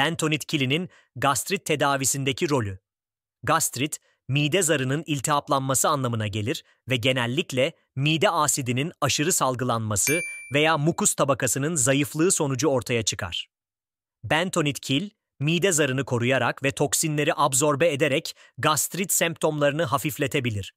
bentonit kilinin gastrit tedavisindeki rolü. Gastrit, mide zarının iltihaplanması anlamına gelir ve genellikle mide asidinin aşırı salgılanması veya mukus tabakasının zayıflığı sonucu ortaya çıkar. Bentonit kil, mide zarını koruyarak ve toksinleri absorbe ederek gastrit semptomlarını hafifletebilir.